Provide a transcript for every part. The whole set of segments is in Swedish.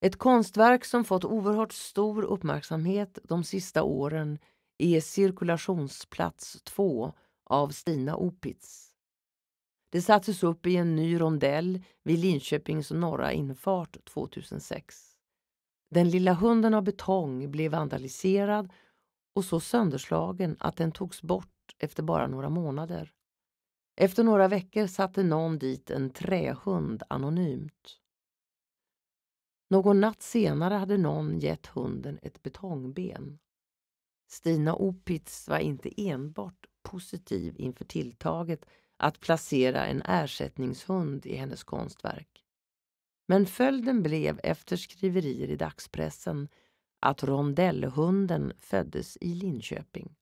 Ett konstverk som fått oerhört stor uppmärksamhet de sista åren är Cirkulationsplats 2 av Stina Opitz. Det sattes upp i en ny rondell vid Linköpings norra infart 2006. Den lilla hunden av betong blev vandaliserad och så sönderslagen att den togs bort efter bara några månader. Efter några veckor satte någon dit en trähund anonymt. Någon natt senare hade någon gett hunden ett betongben. Stina Opitz var inte enbart positiv inför tilltaget att placera en ersättningshund i hennes konstverk. Men följden blev efter skriverier i dagspressen att rondellhunden föddes i Linköping.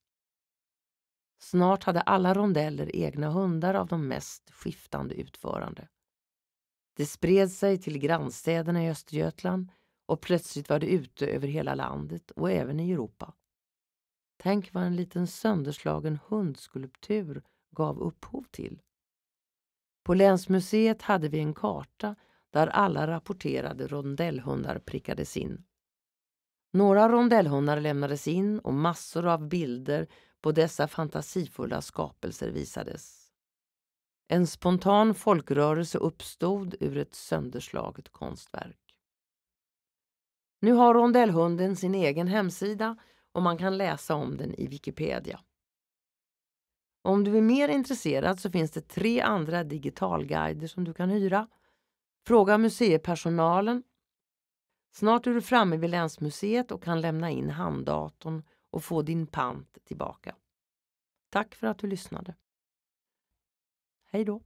Snart hade alla rondeller egna hundar av de mest skiftande utförande. Det spred sig till grannstäderna i Östergötland och plötsligt var det ute över hela landet och även i Europa. Tänk vad en liten sönderslagen hundskulptur gav upphov till. På länsmuseet hade vi en karta där alla rapporterade rondellhundar prickades in. Några rondellhundar lämnades in och massor av bilder på dessa fantasifulla skapelser visades. En spontan folkrörelse uppstod ur ett sönderslaget konstverk. Nu har rondellhunden sin egen hemsida och man kan läsa om den i Wikipedia. Om du är mer intresserad så finns det tre andra digitalguider som du kan hyra. Fråga museipersonalen. Snart är du framme vid länsmuseet och kan lämna in handdatorn och få din pant tillbaka. Tack för att du lyssnade. Hej då!